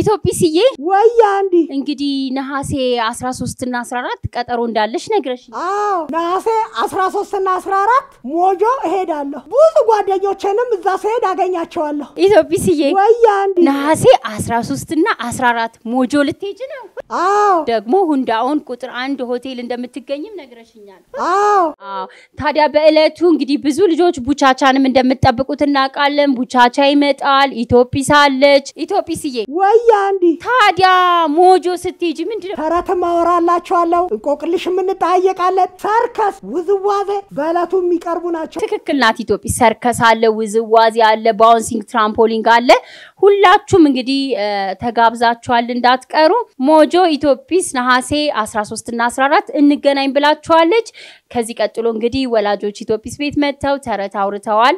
ኢትዮጲስዬ ወያ እንዲ እንግዲህ ነሐሴ 13 እና 14 ቀጠሮ እንዳለሽ ነግረሽ። አዎ ነሐሴ 13 እና 14 ሞጆ እሄዳለሁ። ብዙ ጓደኞቼንም እዛ ስሄድ አገኛቸዋለሁ። ኢትዮጲስዬ ወያ እንዲ ነሐሴ 13 እና 14 ሞጆ ልትሄጂ ነው? አዎ። ደግሞ ሁንዳውን ቁጥር አንድ ሆቴል እንደምትገኝም ነግረሽኛል። አዎ። ታዲያ በእለቱ እንግዲህ ብዙ ልጆች ቡቻቻንም እንደምትጠብቁት እናውቃለን። ቡቻቻ ይመጣል። ኢትዮጲስ አለች። ኢትዮጲስዬ ወይ አንዲ ታዲያ ሞጆ ስትሄጂ ምንድነው ተረት ማወራላችኋለሁ፣ እንቆቅልሽ የምንጠያየቃለን፣ ሰርከስ፣ ውዝዋዜ በእለቱ የሚቀርቡ ናቸው። ትክክል ናት ኢትዮጲስ። ሰርከስ አለ፣ ውዝዋዜ አለ፣ ባውንሲንግ ትራምፖሊንግ አለ። ሁላችሁም እንግዲህ ተጋብዛችኋል፣ እንዳትቀሩ ሞጆ ቆንጆ ኢትዮጵስ ነሐሴ 13 እና 14 እንገናኝ ብላችኋለች። ከዚህ ቀጥሎ እንግዲህ ወላጆች ኢትዮጵስ ቤት መጥተው ተረት አውርተዋል።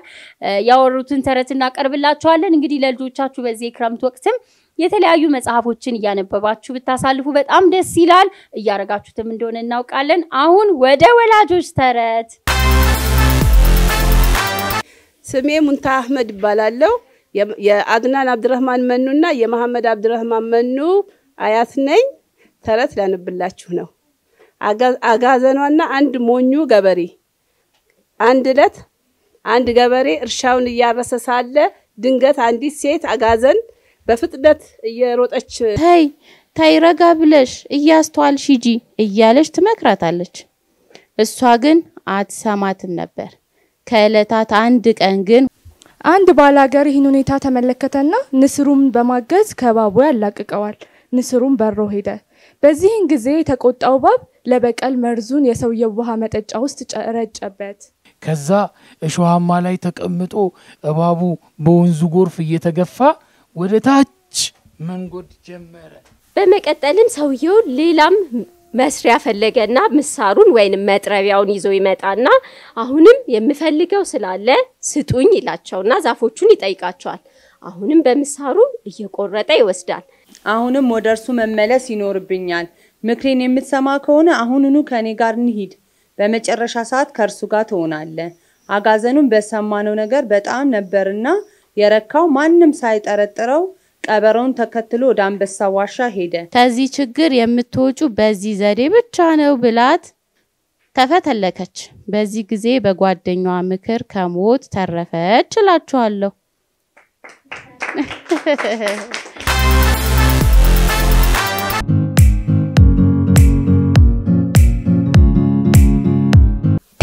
ያወሩትን ተረት እናቀርብላችኋለን። እንግዲህ ለልጆቻችሁ በዚህ የክረምት ወቅትም የተለያዩ መጽሐፎችን እያነበባችሁ ብታሳልፉ በጣም ደስ ይላል። እያረጋችሁትም እንደሆነ እናውቃለን። አሁን ወደ ወላጆች ተረት። ስሜ ሙንታ አህመድ ይባላለሁ። የአድናን አብድረህማን እና የመሐመድ አብድረህማን መኑ አያት ነኝ። ተረት ላንብላችሁ ነው። አጋዘኗና አንድ ሞኙ ገበሬ። አንድ ዕለት አንድ ገበሬ እርሻውን እያረሰ ሳለ ድንገት አንዲት ሴት አጋዘን በፍጥነት እየሮጠች ተይ ተይ፣ ረጋ ብለሽ እያስተዋልሽ ሂጂ እያለች ትመክራታለች። እሷ ግን አትሰማትም ነበር። ከዕለታት አንድ ቀን ግን አንድ ባላገር ይህን ሁኔታ ተመለከተና ንስሩም በማገዝ ከባቡ ያላቅቀዋል። ንስሩም በሮ ሄደ። በዚህን ጊዜ የተቆጣው ባብ ለበቀል መርዙን የሰውየው ውሃ መጠጫ ውስጥ ረጨበት። ከዛ እሾሃማ ላይ ተቀምጦ እባቡ በወንዙ ጎርፍ እየተገፋ ወደ ታች መንጎድ ጀመረ። በመቀጠልም ሰውየው ሌላም መስሪያ ፈለገና ምሳሩን ወይንም መጥረቢያውን ይዞ ይመጣና አሁንም የምፈልገው ስላለ ስጡኝ ይላቸውና ዛፎቹን ይጠይቃቸዋል። አሁንም በምሳሩ እየቆረጠ ይወስዳል። አሁንም ወደ እርሱ መመለስ ይኖርብኛል። ምክሬን የምትሰማ ከሆነ አሁኑኑ ከእኔ ጋር እንሂድ፣ በመጨረሻ ሰዓት ከእርሱ ጋር ትሆናለ አጋዘኑም በሰማነው ነገር በጣም ነበርና የረካው ማንም ሳይጠረጥረው ቀበረውን ተከትሎ ወደ አንበሳ ዋሻ ሄደ። ከዚህ ችግር የምትወጩ በዚህ ዘዴ ብቻ ነው ብላት ተፈተለከች። በዚህ ጊዜ በጓደኛዋ ምክር ከሞት ተረፈች እላችኋለሁ።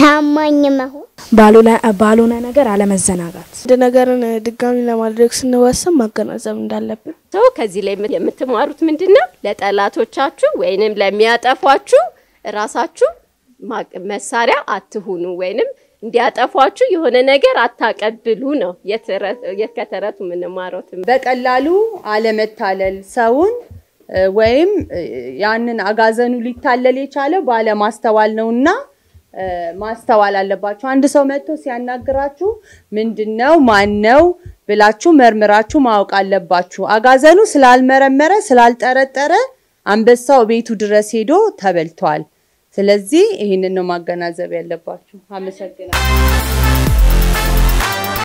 ታማኝ መሆን ባልሆነ ነገር አለመዘናጋት፣ እንደ ነገርን ድጋሚ ለማድረግ ስንወስን ማገናዘብ እንዳለብን። ሰው ከዚህ ላይ የምትማሩት ምንድን ነው? ለጠላቶቻችሁ ወይንም ለሚያጠፏችሁ ራሳችሁ መሳሪያ አትሁኑ፣ ወይንም እንዲያጠፏችሁ የሆነ ነገር አታቀብሉ ነው ከተረቱ የምንማረው። በቀላሉ አለመታለል ሰውን ወይም ያንን አጋዘኑ ሊታለል የቻለው ባለማስተዋል ነውና ማስተዋል አለባችሁ። አንድ ሰው መጥቶ ሲያናግራችሁ ምንድነው ነው ብላችሁ መርምራችሁ ማወቅ አለባችሁ። አጋዘኑ ስላልመረመረ ስላልጠረጠረ አንበሳው ቤቱ ድረስ ሄዶ ተበልቷል። ስለዚህ ይህንን ነው ማገናዘብ ያለባችሁ። አመሰግናለሁ።